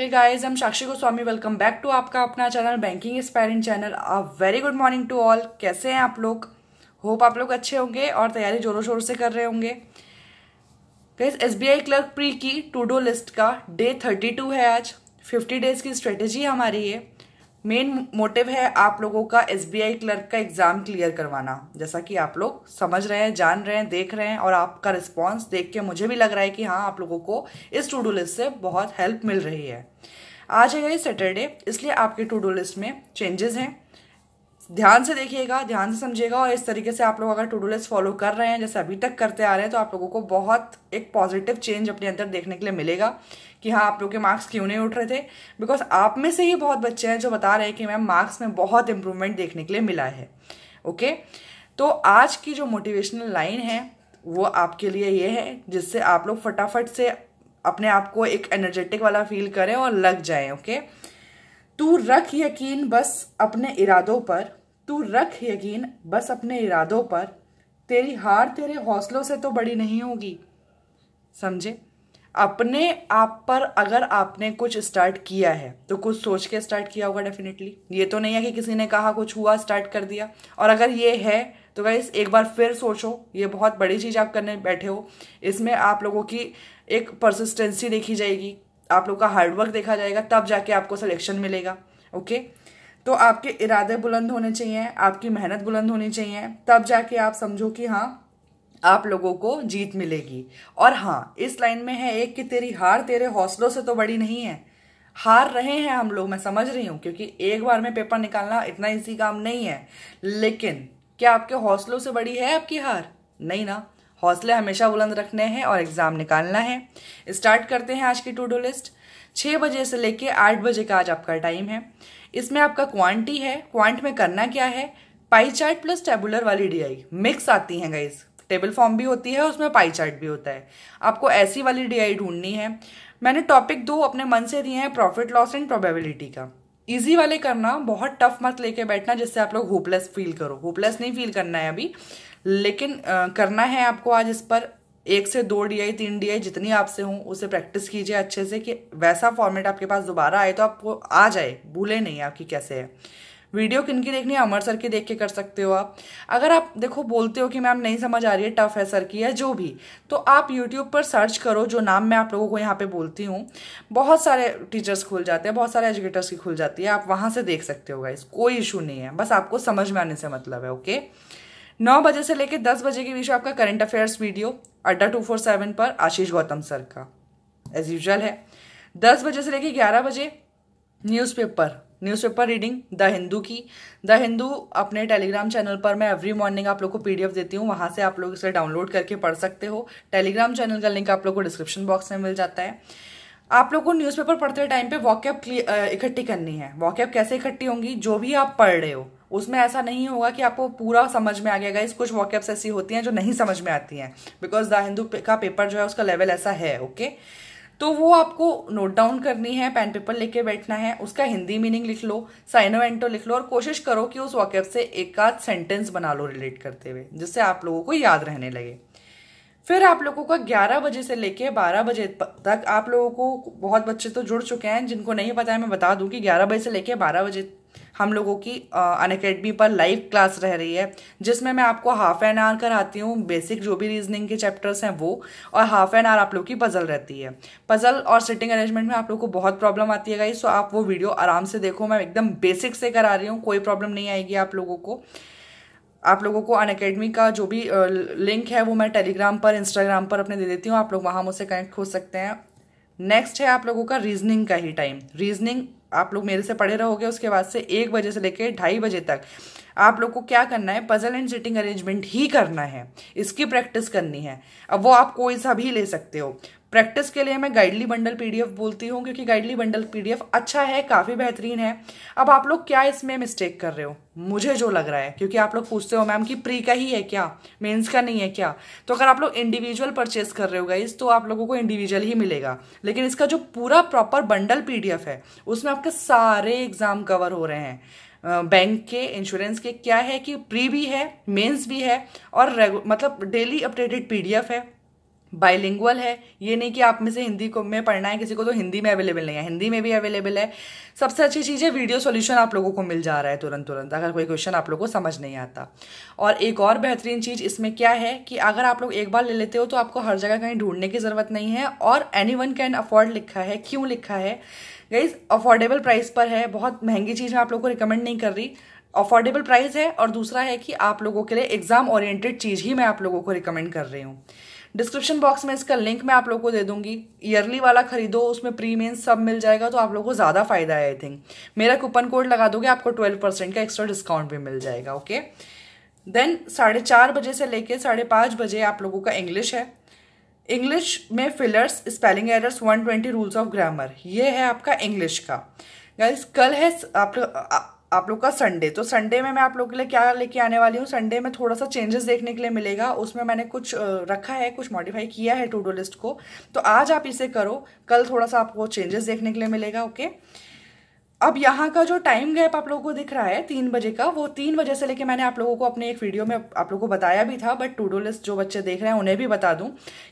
Hey guys am Sakshi Goswami welcome back to आपका अपना channel banking expiring channel a very good morning to all कैसे हैं आप लोग होप आप लोग अच्छे होंगे और तैयारी जोरों शोर से कर रहे होंगे गाइस एसबीआई क्लर्क प्री की टू डू लिस्ट का डे थर्टी टू है आज फिफ्टी डेज की स्ट्रेटेजी हमारी ये मेन मोटिव है आप लोगों का एस क्लर्क का एग्ज़ाम क्लियर करवाना जैसा कि आप लोग समझ रहे हैं जान रहे हैं देख रहे हैं और आपका रिस्पॉन्स देख के मुझे भी लग रहा है कि हाँ आप लोगों को इस टू डू लिस्ट से बहुत हेल्प मिल रही है आज है ये सैटरडे इसलिए आपके टू डू लिस्ट में चेंजेस हैं ध्यान से देखिएगा ध्यान से समझिएगा और इस तरीके से आप लोग अगर टू डू लिस्ट फॉलो कर रहे हैं जैसे अभी तक करते आ रहे हैं तो आप लोगों को बहुत एक पॉजिटिव चेंज अपने अंदर देखने के लिए मिलेगा कि हाँ आप लोग के मार्क्स क्यों नहीं उठ रहे थे बिकॉज आप में से ही बहुत बच्चे हैं जो बता रहे हैं कि मैम मार्क्स में बहुत इंप्रूवमेंट देखने के लिए मिला है ओके तो आज की जो मोटिवेशनल लाइन है वो आपके लिए ये है जिससे आप लोग फटाफट से अपने आप को एक एनर्जेटिक वाला फील करें और लग जाएं ओके तू रख यकीन बस अपने इरादों पर तू रख यकीन बस अपने इरादों पर तेरी हार तेरे हौसलों से तो बड़ी नहीं होगी समझे अपने आप पर अगर आपने कुछ स्टार्ट किया है तो कुछ सोच के स्टार्ट किया होगा डेफिनेटली ये तो नहीं है कि किसी ने कहा कुछ हुआ स्टार्ट कर दिया और अगर ये है तो भाई एक बार फिर सोचो ये बहुत बड़ी चीज़ आप करने बैठे हो इसमें आप लोगों की एक परसिस्टेंसी देखी जाएगी आप लोग का हार्डवर्क देखा जाएगा तब जाके आपको सिलेक्शन मिलेगा ओके okay? तो आपके इरादे बुलंद होने चाहिए आपकी मेहनत बुलंद होनी चाहिए तब जाके आप समझो कि हाँ आप लोगों को जीत मिलेगी और हाँ इस लाइन में है एक कि तेरी हार तेरे हौसलों से तो बड़ी नहीं है हार रहे हैं हम लोग मैं समझ रही हूँ क्योंकि एक बार में पेपर निकालना इतना इसी काम नहीं है लेकिन क्या आपके हौसलों से बड़ी है आपकी हार नहीं ना हौसले हमेशा बुलंद रखने हैं और एग्ज़ाम निकालना है स्टार्ट करते हैं आज की टू डू लिस्ट छः बजे से लेके आठ बजे का आज आपका टाइम है इसमें आपका क्वांटी है क्वांट में करना क्या है पाई चार्ट प्लस टेबुलर वाली डी मिक्स आती हैं गाइज टेबल फॉर्म भी होती है उसमें पाई चार्ट भी होता है आपको ऐसी वाली डी ढूंढनी है मैंने टॉपिक दो अपने मन से दिए हैं प्रॉफिट लॉस एंड प्रोबेबिलिटी का इजी वाले करना बहुत टफ मत लेके बैठना जिससे आप लोग होपलेस फील करो होपलेस नहीं फील करना है अभी लेकिन आ, करना है आपको आज इस पर एक से दो डी तीन डी जितनी आपसे हूँ उसे प्रैक्टिस कीजिए अच्छे से कि वैसा फॉर्मेट आपके पास दोबारा आए तो आपको आ जाए भूले नहीं आपकी कैसे है वीडियो किन की देखनी है अमर सर की देख के कर सकते हो आप अगर आप देखो बोलते हो कि मैम नहीं समझ आ रही है टफ है सर की या जो भी तो आप यूट्यूब पर सर्च करो जो नाम मैं आप लोगों को यहाँ पे बोलती हूँ बहुत सारे टीचर्स खुल जाते हैं बहुत सारे एजुकेटर्स की खुल जाती है आप वहाँ से देख सकते हो गाइस कोई इशू नहीं है बस आपको समझ में आने से मतलब है ओके नौ बजे से लेकर दस बजे के बीच आपका current affairs video Adda two four seven पर आशीष गौतम सर का एज यूजल है दस बजे से लेकर ग्यारह बजे newspaper newspaper reading the Hindu की द हिंदू अपने टेलीग्राम चैनल पर मैं एवरी मॉर्निंग आप लोग को पीडीएफ देती हूँ वहाँ से आप लोग इसे डाउनलोड करके पढ़ सकते हो टेलीग्राम चैनल का लिंक आप लोग को डिस्क्रिप्शन बॉक्स में मिल जाता है आप लोग को न्यूज़पेपर पढ़ते टाइम पे वॉकअप इकट्ठी करनी है वॉकअप कैसे इकट्ठी होंगी जो भी आप पढ़ रहे हो उसमें ऐसा नहीं होगा कि आपको पूरा समझ में आ गया इस कुछ वॉकअप्स ऐसी होती हैं जो नहीं समझ में आती हैं बिकॉज द हिंदू का पेपर जो है उसका लेवल ऐसा है ओके okay? तो वो आपको नोट डाउन करनी है पेन पेपर लेके बैठना है उसका हिंदी मीनिंग लिख लो साइनो एंटो लिख लो और कोशिश करो कि उस वॉकअप से एक आध सेंटेंस बना लो रिलेट करते हुए जिससे आप लोगों को याद रहने लगे फिर आप लोगों का 11 बजे से लेके 12 बजे तक आप लोगों को बहुत बच्चे तो जुड़ चुके हैं जिनको नहीं पता है मैं बता दूं कि 11 बजे से लेके 12 बजे हम लोगों की अन अकेडमी पर लाइव क्लास रह रही है जिसमें मैं आपको हाफ एन आवर कराती हूँ बेसिक जो भी रीजनिंग के चैप्टर्स हैं वो और हाफ एन आवर आप लोग की पजल रहती है पजल और सिटिंग अरेंजमेंट में आप लोग को बहुत प्रॉब्लम आती है गाई सो आप वो वीडियो आराम से देखो मैं एकदम बेसिक से करा रही हूँ कोई प्रॉब्लम नहीं आएगी आप लोगों को आप लोगों को अन अकेडमी का जो भी लिंक है वो मैं टेलीग्राम पर इंस्टाग्राम पर अपने दे देती हूँ आप लोग वहाँ मुझसे कनेक्ट हो सकते हैं नेक्स्ट है आप लोगों का रीजनिंग का ही टाइम रीजनिंग आप लोग मेरे से पढ़े रहोगे उसके बाद से एक बजे से लेकर ढाई बजे तक आप लोग को क्या करना है पजल एंड सिटिंग अरेंजमेंट ही करना है इसकी प्रैक्टिस करनी है अब वो आप कोई सा भी ले सकते हो प्रैक्टिस के लिए मैं गाइडली बंडल पीडीएफ बोलती हूँ क्योंकि गाइडली बंडल पीडीएफ अच्छा है काफ़ी बेहतरीन है अब आप लोग क्या इसमें मिस्टेक कर रहे हो मुझे जो लग रहा है क्योंकि आप लोग पूछते हो मैम कि प्री का ही है क्या मेंस का नहीं है क्या तो अगर आप लोग इंडिविजुअल परचेज कर रहे हो गाइज तो आप लोगों को इंडिविजुअल ही मिलेगा लेकिन इसका जो पूरा प्रॉपर बंडल पीडीएफ है उसमें आपके सारे एग्जाम कवर हो रहे हैं बैंक के इंश्योरेंस के क्या है कि प्री भी है मेंस भी है और मतलब डेली अपडेटेड पीडीएफ है बाइलिंगुअल है ये नहीं कि आप में से हिंदी को में पढ़ना है किसी को तो हिंदी में अवेलेबल नहीं है हिंदी में भी अवेलेबल है सबसे अच्छी चीज़ है वीडियो सॉल्यूशन आप लोगों को मिल जा रहा है तुरंत तुरंत अगर कोई क्वेश्चन आप लोगों को समझ नहीं आता और एक और बेहतरीन चीज़ इसमें क्या है कि अगर आप लोग एक बार ले लेते हो तो आपको हर जगह कहीं ढूंढने की ज़रूरत नहीं है और एनी वन कैन अफोर्ड लिखा है क्यों लिखा है गाइज अफोर्डेबल प्राइस पर है बहुत महंगी चीज़ मैं आप लोग को रिकमेंड नहीं कर रही अफोर्डेबल प्राइस है और दूसरा है कि आप लोगों के लिए एग्जाम ओरिएंटेड चीज़ ही मैं आप लोगों को रिकमेंड कर रही हूँ डिस्क्रिप्शन बॉक्स में इसका लिंक मैं आप लोगों को दे दूंगी ईयरली वाला खरीदो उसमें प्रीमियम सब मिल जाएगा तो आप लोगों को ज़्यादा फायदा है आई थिंक मेरा कूपन कोड लगा दोगे आपको ट्वेल्व परसेंट का एक्स्ट्रा डिस्काउंट भी मिल जाएगा ओके देन साढ़े चार बजे से लेकर साढ़े पाँच बजे आप लोगों का इंग्लिश है इंग्लिश में fillers spelling errors 120 rules of grammar ये है आपका इंग्लिश का गाइस कल है आप आप लोग का संडे तो संडे में मैं आप लोग के लिए क्या लेके आने वाली हूँ संडे में थोड़ा सा चेंजेस देखने के लिए मिलेगा उसमें मैंने कुछ रखा है कुछ मॉडिफाई किया है टू डो लिस्ट को तो आज आप इसे करो कल थोड़ा सा आपको चेंजेस देखने के लिए मिलेगा ओके okay? अब यहाँ का जो टाइम गैप आप लोगों को दिख रहा है तीन बजे का वो तीन बजे से लेके मैंने आप लोगों को अपने एक वीडियो में आप लोगों को बताया भी था बट टूडो लिस्ट जो बच्चे देख रहे हैं उन्हें भी बता दूं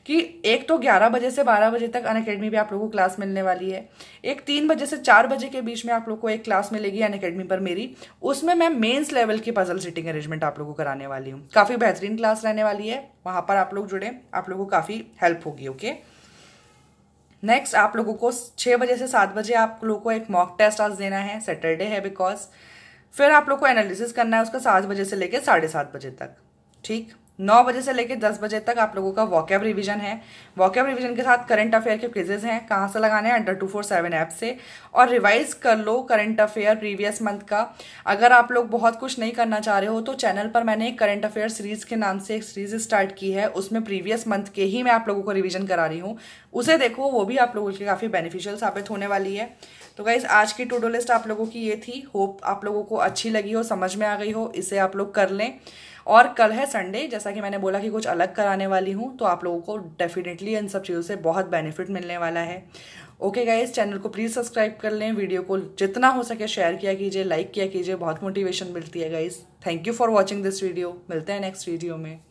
कि एक तो ग्यारह बजे से बारह बजे तक अन अकेडमी भी आप लोगों को क्लास मिलने वाली है एक तीन बजे से चार बजे के बीच में आप लोग को एक क्लास मिलेगी अन अकेडमी पर मेरी उसमें मैं मेन्स लेवल की पजल सिटिंग अरेंजमेंट आप लोगों को कराने वाली हूँ काफ़ी बेहतरीन क्लास रहने वाली है वहाँ पर आप लोग जुड़े आप लोगों को काफ़ी हेल्प होगी ओके okay? नेक्स्ट आप लोगों को छः बजे से सात बजे आप लोगों को एक मॉक टेस्ट आज देना है सैटरडे है बिकॉज फिर आप लोग को एनालिसिस करना है उसका सात बजे से लेकर साढ़े सात बजे तक ठीक नौ बजे से लेकर दस बजे तक आप लोगों का वॉकअप रिविजन है वॉकअप रिविजन के साथ करंट अफेयर के क्विजेज हैं कहाँ से लगाने हैं under two four seven app से और रिवाइज कर लो करंट अफेयर प्रीवियस मंथ का अगर आप लोग बहुत कुछ नहीं करना चाह रहे हो तो चैनल पर मैंने एक करंट अफेयर सीरीज के नाम से एक सीरीज स्टार्ट की है उसमें प्रीवियस मंथ के ही मैं आप लोगों को रिविजन करा रही हूँ उसे देखो वो भी आप लोगों के काफ़ी बेनिफिशियल साबित होने वाली है तो गाइज आज की टू लिस्ट आप लोगों की ये थी होप आप लोगों को अच्छी लगी हो समझ में आ गई हो इसे आप लोग कर लें और कल है संडे जैसा कि मैंने बोला कि कुछ अलग कराने वाली हूँ तो आप लोगों को डेफिनेटली इन सब चीज़ों से बहुत बेनिफिट मिलने वाला है ओके गाइज चैनल को प्लीज़ सब्सक्राइब कर लें वीडियो को जितना हो सके शेयर किया कीजिए लाइक किया कीजिए बहुत मोटिवेशन मिलती है guys thank you for watching this video मिलते हैं नेक्स्ट वीडियो में